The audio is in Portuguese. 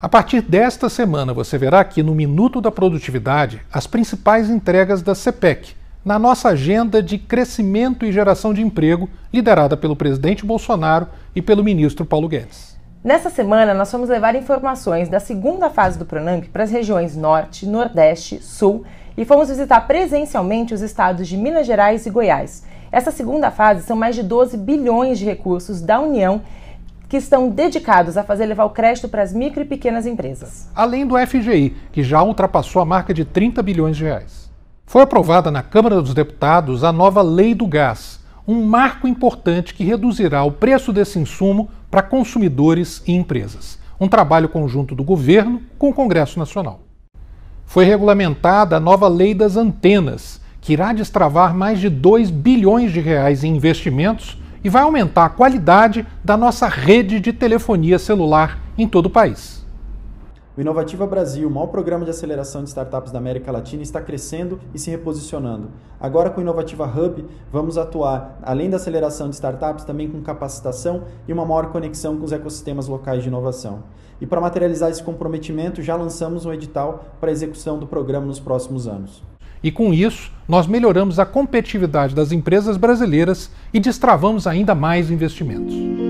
A partir desta semana, você verá aqui no Minuto da Produtividade as principais entregas da CPEC, na nossa agenda de crescimento e geração de emprego, liderada pelo presidente Bolsonaro e pelo ministro Paulo Guedes. Nessa semana, nós vamos levar informações da segunda fase do Pronamp para as regiões Norte, Nordeste, Sul e fomos visitar presencialmente os estados de Minas Gerais e Goiás. Essa segunda fase são mais de 12 bilhões de recursos da União que estão dedicados a fazer levar o crédito para as micro e pequenas empresas. Além do FGI, que já ultrapassou a marca de 30 bilhões de reais. Foi aprovada na Câmara dos Deputados a nova Lei do Gás, um marco importante que reduzirá o preço desse insumo para consumidores e empresas. Um trabalho conjunto do governo com o Congresso Nacional. Foi regulamentada a nova Lei das Antenas, que irá destravar mais de 2 bilhões de reais em investimentos e vai aumentar a qualidade da nossa rede de telefonia celular em todo o país. O Inovativa Brasil, o maior programa de aceleração de startups da América Latina, está crescendo e se reposicionando. Agora, com o Inovativa Hub, vamos atuar, além da aceleração de startups, também com capacitação e uma maior conexão com os ecossistemas locais de inovação. E para materializar esse comprometimento, já lançamos um edital para execução do programa nos próximos anos. E com isso, nós melhoramos a competitividade das empresas brasileiras e destravamos ainda mais investimentos.